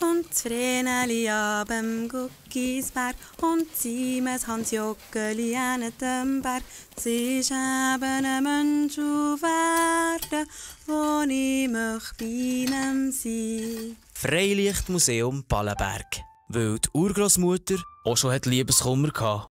Und Vreneli ab dem Guckisberg und Siemens Hans Jockeli an dem Berg. Sie ist eben ein Mensch auf Erden, wo ich möchte bei ihm sein. Freilichtmuseum Ballenberg. Weil die Urgroßmutter auch schon Liebeskummer hatte.